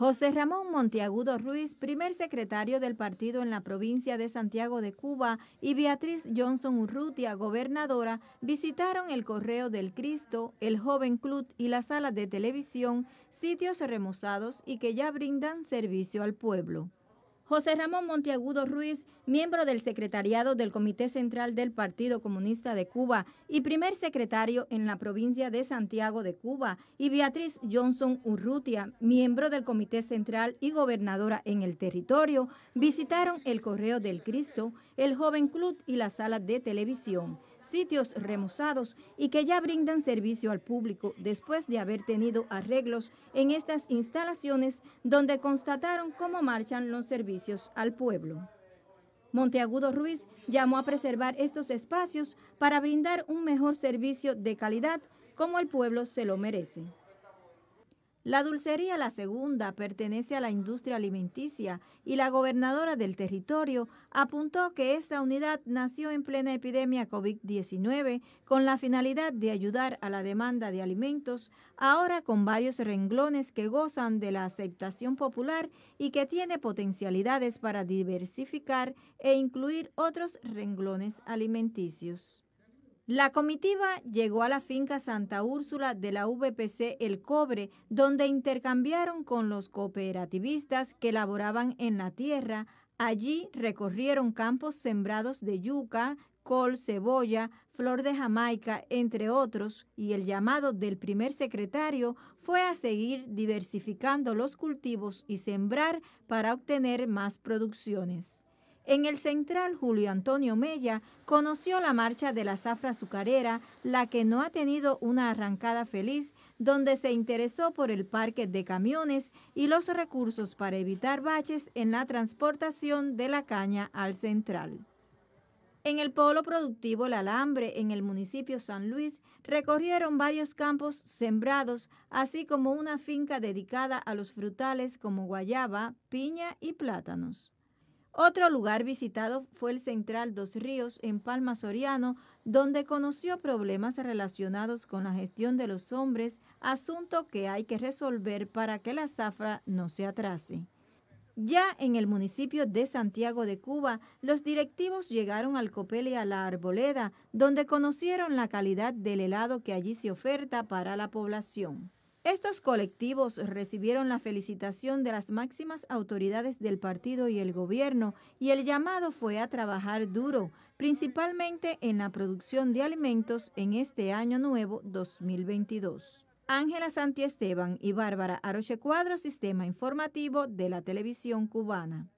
José Ramón Montiagudo Ruiz, primer secretario del partido en la provincia de Santiago de Cuba, y Beatriz Johnson Urrutia, gobernadora, visitaron el Correo del Cristo, el Joven Club y la sala de televisión, sitios remozados y que ya brindan servicio al pueblo. José Ramón Monteagudo Ruiz, miembro del secretariado del Comité Central del Partido Comunista de Cuba y primer secretario en la provincia de Santiago de Cuba, y Beatriz Johnson Urrutia, miembro del Comité Central y gobernadora en el territorio, visitaron el Correo del Cristo, el Joven Club y la sala de televisión sitios remozados y que ya brindan servicio al público después de haber tenido arreglos en estas instalaciones donde constataron cómo marchan los servicios al pueblo. Monteagudo Ruiz llamó a preservar estos espacios para brindar un mejor servicio de calidad como el pueblo se lo merece. La dulcería, la segunda, pertenece a la industria alimenticia y la gobernadora del territorio apuntó que esta unidad nació en plena epidemia COVID-19 con la finalidad de ayudar a la demanda de alimentos, ahora con varios renglones que gozan de la aceptación popular y que tiene potencialidades para diversificar e incluir otros renglones alimenticios. La comitiva llegó a la finca Santa Úrsula de la VPC El Cobre, donde intercambiaron con los cooperativistas que laboraban en la tierra. Allí recorrieron campos sembrados de yuca, col, cebolla, flor de Jamaica, entre otros, y el llamado del primer secretario fue a seguir diversificando los cultivos y sembrar para obtener más producciones. En el central, Julio Antonio Mella conoció la marcha de la zafra azucarera, la que no ha tenido una arrancada feliz, donde se interesó por el parque de camiones y los recursos para evitar baches en la transportación de la caña al central. En el polo productivo El Alambre, en el municipio San Luis, recorrieron varios campos sembrados, así como una finca dedicada a los frutales como guayaba, piña y plátanos. Otro lugar visitado fue el Central Dos Ríos en Palma Soriano, donde conoció problemas relacionados con la gestión de los hombres, asunto que hay que resolver para que la zafra no se atrase. Ya en el municipio de Santiago de Cuba, los directivos llegaron al Copel y a la Arboleda, donde conocieron la calidad del helado que allí se oferta para la población. Estos colectivos recibieron la felicitación de las máximas autoridades del partido y el gobierno y el llamado fue a trabajar duro, principalmente en la producción de alimentos en este año nuevo 2022. Ángela Santi Esteban y Bárbara Arochecuadro, Sistema Informativo de la Televisión Cubana.